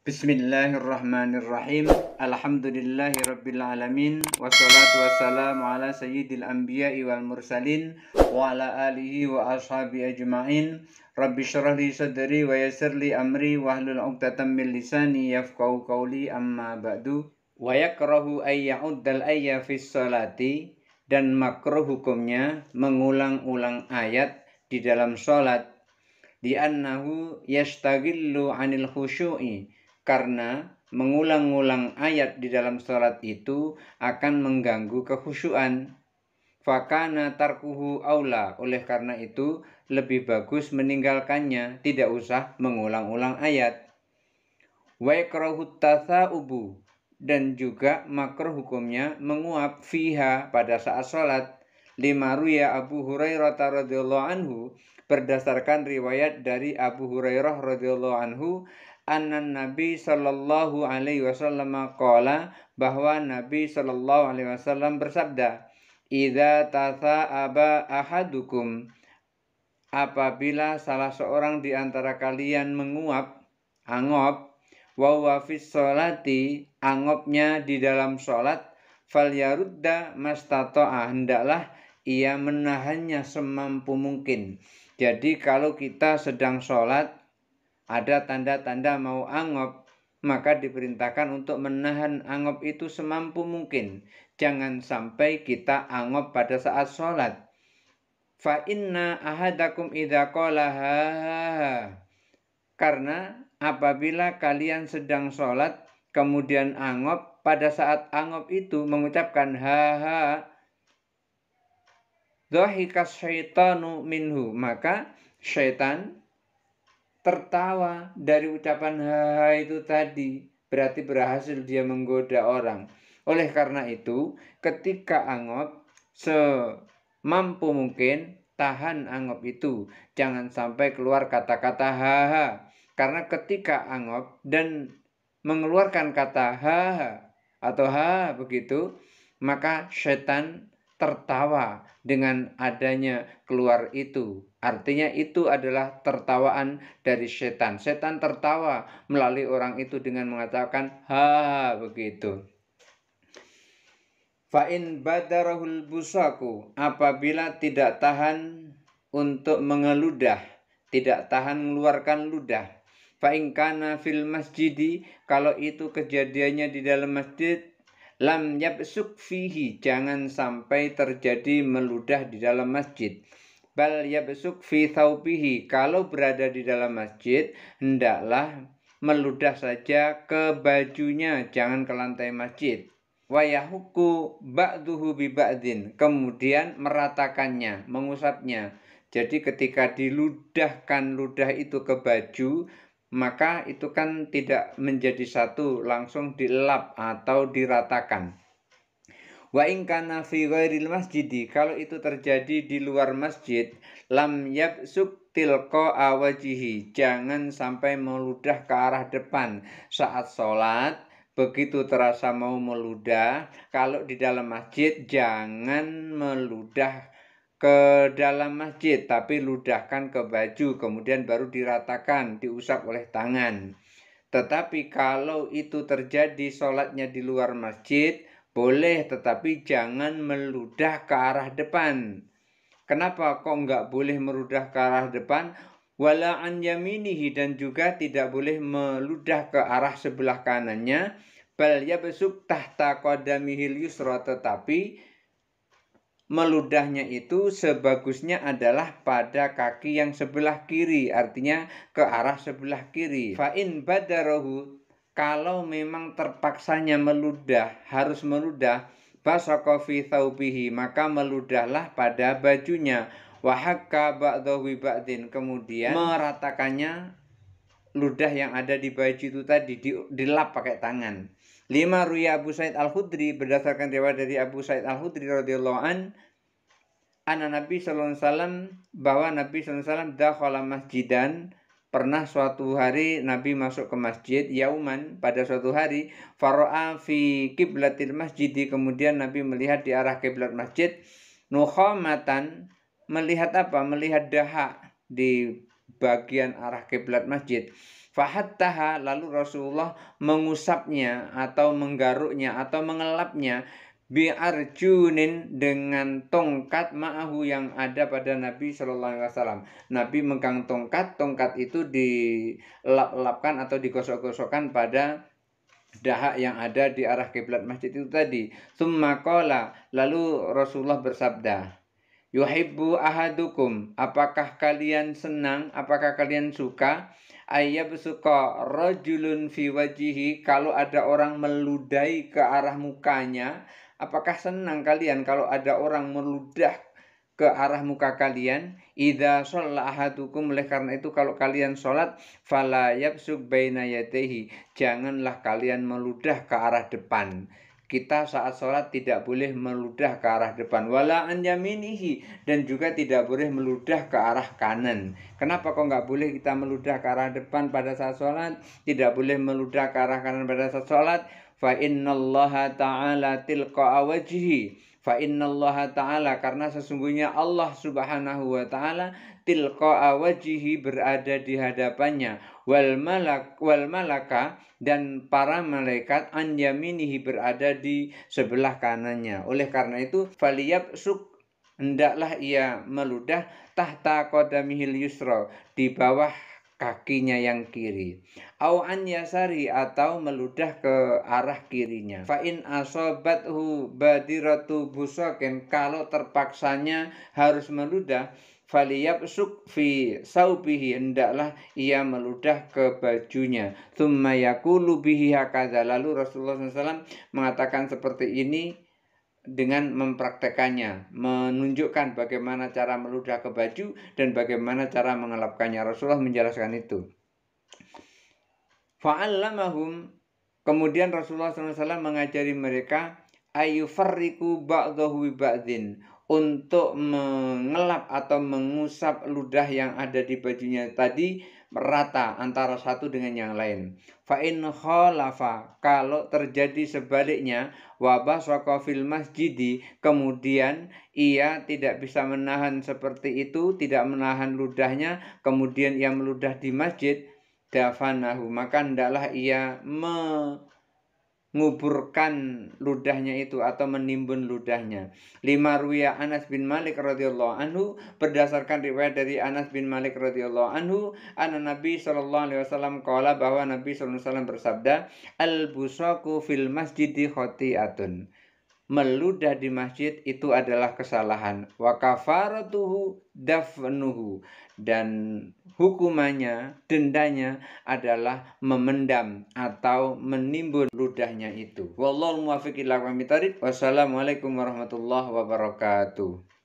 Bismillahirrahmanirrahim. Alhamdulillahi rabbil alamin wassalatu wassalamu ala sayyidil anbiya'i wal mursalin wa ala alihi wa ashabi ajma'in. Rabbi syurah li sadri wa yasir li amri wa hlul min lisani yafqaw qawli amma ba'du. Wa yakrahu ayya'uddal ayya fis salati dan makruh hukumnya mengulang-ulang ayat di dalam salat di annahu yastagillu anil khusyu'i karena mengulang-ulang ayat di dalam sholat itu akan mengganggu kekhusyuan. Fakana tarkuhu aula. Oleh karena itu, lebih bagus meninggalkannya, tidak usah mengulang-ulang ayat. ubu dan juga makruh hukumnya menguap fiha pada saat sholat. Lima ruya Abu Hurairah radhiyallahu anhu berdasarkan riwayat dari Abu Hurairah radhiyallahu anhu anna Nabi sallallahu alaihi wasallam qala bahwa Nabi sallallahu alaihi wasallam bersabda idza tasa'aba ahadukum apabila salah seorang di antara kalian menguap angop wa huwa angopnya di dalam salat falyarudda mastata'a hendaklah ia menahannya semampu mungkin jadi kalau kita sedang sholat ada tanda-tanda mau angop, maka diperintahkan untuk menahan angop itu semampu mungkin. Jangan sampai kita angop pada saat sholat. Fa inna ahadakum Karena apabila kalian sedang sholat, kemudian angop, pada saat angop itu mengucapkan ha ha Dohikas syaitanu minhu. Maka syaitan tertawa dari ucapan haha itu tadi berarti berhasil dia menggoda orang. Oleh karena itu, ketika angop semampu mungkin tahan angop itu, jangan sampai keluar kata-kata haha. Karena ketika angop dan mengeluarkan kata haha atau ha begitu, maka setan tertawa dengan adanya keluar itu. Artinya itu adalah tertawaan dari setan. Setan tertawa melalui orang itu dengan mengatakan ha begitu. Fa'in badarahul busaku apabila tidak tahan untuk mengeludah, tidak tahan mengeluarkan ludah. Fa'in kana fil masjidi kalau itu kejadiannya di dalam masjid lam yabsuk fihi jangan sampai terjadi meludah di dalam masjid bal yabsuk fi thawbihi kalau berada di dalam masjid hendaklah meludah saja ke bajunya jangan ke lantai masjid wayahuku ba'duhu bi ba'din kemudian meratakannya mengusapnya jadi ketika diludahkan ludah itu ke baju maka itu kan tidak menjadi satu langsung dielap atau diratakan Wa ingkana fi ghairil masjidi kalau itu terjadi di luar masjid lam yabsuk tilqa awajihi jangan sampai meludah ke arah depan saat sholat begitu terasa mau meludah kalau di dalam masjid jangan meludah ke dalam masjid tapi ludahkan ke baju kemudian baru diratakan diusap oleh tangan tetapi kalau itu terjadi sholatnya di luar masjid boleh, tetapi jangan meludah ke arah depan. Kenapa kok nggak boleh meludah ke arah depan? Wala an yaminihi dan juga tidak boleh meludah ke arah sebelah kanannya. Bal besuk tahta qadamihil yusra tetapi meludahnya itu sebagusnya adalah pada kaki yang sebelah kiri artinya ke arah sebelah kiri fa in kalau memang terpaksanya meludah, harus meludah, basakofi taubihi, maka meludahlah pada bajunya. Wahakka ba'dawi ba'din, kemudian meratakannya ludah yang ada di baju itu tadi dilap pakai tangan. Lima ruya Abu Said Al-Khudri berdasarkan riwayat dari Abu Said Al-Khudri radhiyallahu an anak Nabi sallallahu alaihi wasallam bahwa Nabi sallallahu alaihi wasallam dakhala masjidan pernah suatu hari Nabi masuk ke masjid yauman pada suatu hari faro'a fi kiblatil masjid kemudian Nabi melihat di arah kiblat masjid Nuhomatan melihat apa melihat dahak di bagian arah kiblat masjid fahattaha lalu Rasulullah mengusapnya atau menggaruknya atau mengelapnya biarjunin dengan tongkat ma'ahu yang ada pada Nabi Shallallahu Alaihi Wasallam. Nabi menggang tongkat, tongkat itu dilap-lapkan atau digosok-gosokkan pada dahak yang ada di arah kiblat masjid itu tadi. Semakola. lalu Rasulullah bersabda, Yuhibbu ahadukum, apakah kalian senang, apakah kalian suka? Ayab suka rojulun fi wajihi, kalau ada orang meludahi ke arah mukanya, Apakah senang kalian kalau ada orang meludah ke arah muka kalian? Idza shalla ahadukum oleh karena itu kalau kalian sholat falayab yabsuk Janganlah kalian meludah ke arah depan kita saat sholat tidak boleh meludah ke arah depan wala an yaminihi dan juga tidak boleh meludah ke arah kanan kenapa kok nggak boleh kita meludah ke arah depan pada saat sholat tidak boleh meludah ke arah kanan pada saat sholat fa innallaha ta'ala tilqa awajihi fa innallaha ta'ala karena sesungguhnya Allah Subhanahu wa taala tilqa awajihi berada di hadapannya wal malak wal malaka dan para malaikat an yaminihi berada di sebelah kanannya oleh karena itu faliyab suk hendaklah ia meludah tahta qadamihil yusra di bawah kakinya yang kiri au an yasari atau meludah ke arah kirinya fa in asabathu badiratu busakin kalau terpaksanya harus meludah faliyabsuk fi saubihi hendaklah ia meludah ke bajunya thumma yaqulu bihi hakadha lalu Rasulullah SAW mengatakan seperti ini dengan mempraktekannya, menunjukkan bagaimana cara meludah ke baju dan bagaimana cara mengelapkannya. Rasulullah menjelaskan itu. Fa'allamahum kemudian Rasulullah SAW mengajari mereka ayu farriku ba'dahu ba'din untuk mengelap atau mengusap ludah yang ada di bajunya tadi merata antara satu dengan yang lain. Fa khalafa kalau terjadi sebaliknya wabah fil masjidi kemudian ia tidak bisa menahan seperti itu, tidak menahan ludahnya, kemudian ia meludah di masjid dafanahu maka hendaklah ia me menguburkan ludahnya itu atau menimbun ludahnya. Lima ruya Anas bin Malik radhiyallahu anhu berdasarkan riwayat dari Anas bin Malik radhiyallahu anhu, anna Nabi sallallahu alaihi wasallam qala bahwa Nabi sallallahu alaihi wasallam bersabda, "Al busaku fil masjidi khati'atun." meludah di masjid itu adalah kesalahan wa kafaratuhu dafnuhu dan hukumannya dendanya adalah memendam atau menimbun ludahnya itu Wallahul muwafiq ila wassalamualaikum warahmatullahi wabarakatuh